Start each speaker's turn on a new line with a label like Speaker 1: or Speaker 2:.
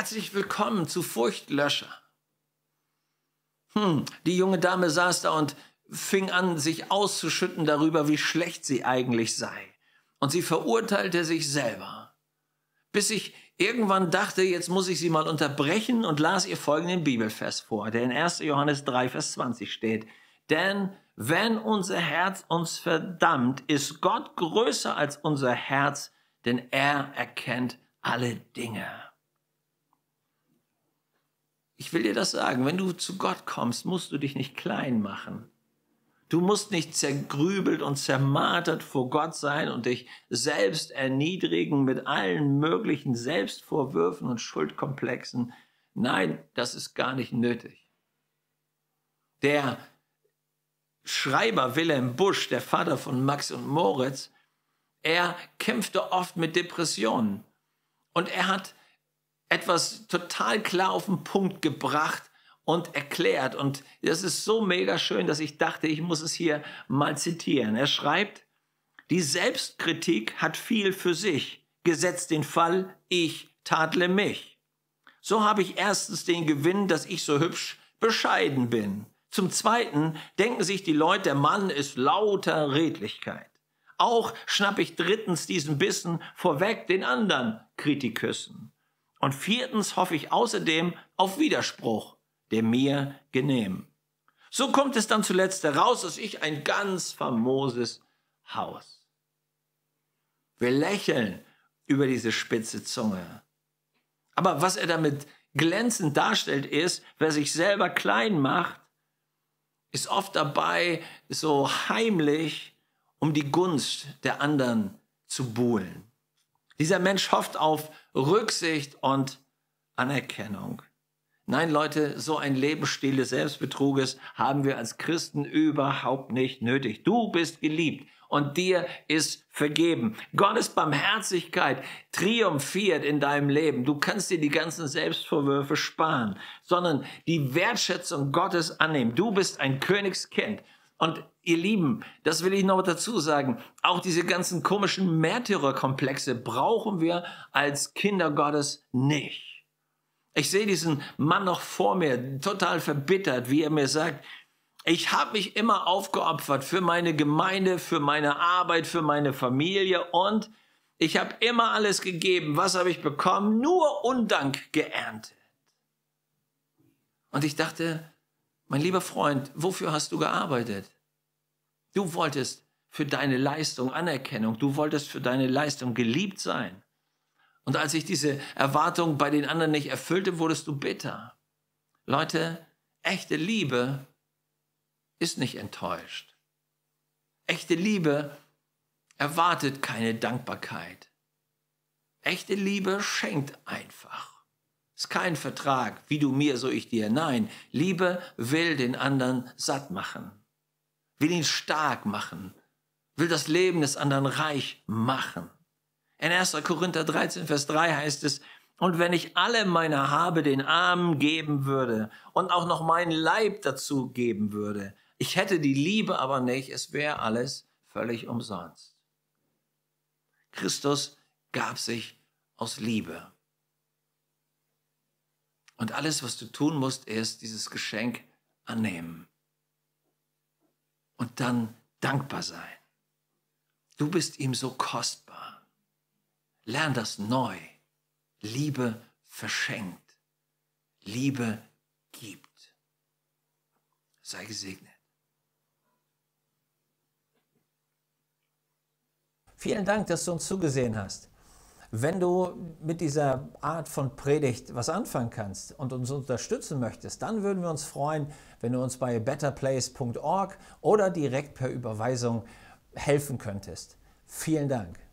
Speaker 1: Herzlich willkommen zu Furchtlöscher. Hm, die junge Dame saß da und fing an, sich auszuschütten darüber, wie schlecht sie eigentlich sei. Und sie verurteilte sich selber. Bis ich irgendwann dachte, jetzt muss ich sie mal unterbrechen und las ihr folgenden Bibelvers vor, der in 1. Johannes 3, Vers 20 steht. Denn wenn unser Herz uns verdammt, ist Gott größer als unser Herz, denn er erkennt alle Dinge. Ich will dir das sagen, wenn du zu Gott kommst, musst du dich nicht klein machen. Du musst nicht zergrübelt und zermartert vor Gott sein und dich selbst erniedrigen mit allen möglichen Selbstvorwürfen und Schuldkomplexen. Nein, das ist gar nicht nötig. Der Schreiber Wilhelm Busch, der Vater von Max und Moritz, er kämpfte oft mit Depressionen. Und er hat etwas total klar auf den Punkt gebracht und erklärt. Und das ist so mega schön, dass ich dachte, ich muss es hier mal zitieren. Er schreibt, die Selbstkritik hat viel für sich, gesetzt den Fall, ich tadle mich. So habe ich erstens den Gewinn, dass ich so hübsch bescheiden bin. Zum Zweiten denken sich die Leute, der Mann ist lauter Redlichkeit. Auch schnappe ich drittens diesen Bissen vorweg den anderen Kritiküssen. Und viertens hoffe ich außerdem auf Widerspruch, der mir genehm. So kommt es dann zuletzt heraus, dass ich ein ganz famoses Haus. Wir lächeln über diese spitze Zunge. Aber was er damit glänzend darstellt ist, wer sich selber klein macht, ist oft dabei, so heimlich um die Gunst der anderen zu buhlen. Dieser Mensch hofft auf Rücksicht und Anerkennung. Nein, Leute, so ein Lebensstil des Selbstbetruges haben wir als Christen überhaupt nicht nötig. Du bist geliebt und dir ist vergeben. Gottes Barmherzigkeit triumphiert in deinem Leben. Du kannst dir die ganzen Selbstvorwürfe sparen, sondern die Wertschätzung Gottes annehmen. Du bist ein Königskind und ihr Lieben, das will ich noch dazu sagen, auch diese ganzen komischen Märtyrerkomplexe brauchen wir als Kinder Gottes nicht. Ich sehe diesen Mann noch vor mir, total verbittert, wie er mir sagt, ich habe mich immer aufgeopfert für meine Gemeinde, für meine Arbeit, für meine Familie und ich habe immer alles gegeben. Was habe ich bekommen? Nur Undank geerntet. Und ich dachte, mein lieber Freund, wofür hast du gearbeitet? Du wolltest für deine Leistung Anerkennung, du wolltest für deine Leistung geliebt sein. Und als ich diese Erwartung bei den anderen nicht erfüllte, wurdest du bitter. Leute, echte Liebe ist nicht enttäuscht. Echte Liebe erwartet keine Dankbarkeit. Echte Liebe schenkt einfach. Ist kein Vertrag, wie du mir, so ich dir. Nein, Liebe will den anderen satt machen, will ihn stark machen, will das Leben des anderen reich machen. In 1. Korinther 13, Vers 3 heißt es, und wenn ich alle meine Habe den Armen geben würde und auch noch meinen Leib dazu geben würde, ich hätte die Liebe aber nicht, es wäre alles völlig umsonst. Christus gab sich aus Liebe. Und alles, was du tun musst, ist dieses Geschenk annehmen. Und dann dankbar sein. Du bist ihm so kostbar. Lern das neu. Liebe verschenkt. Liebe gibt. Sei gesegnet. Vielen Dank, dass du uns zugesehen hast. Wenn du mit dieser Art von Predigt was anfangen kannst und uns unterstützen möchtest, dann würden wir uns freuen, wenn du uns bei betterplace.org oder direkt per Überweisung helfen könntest. Vielen Dank.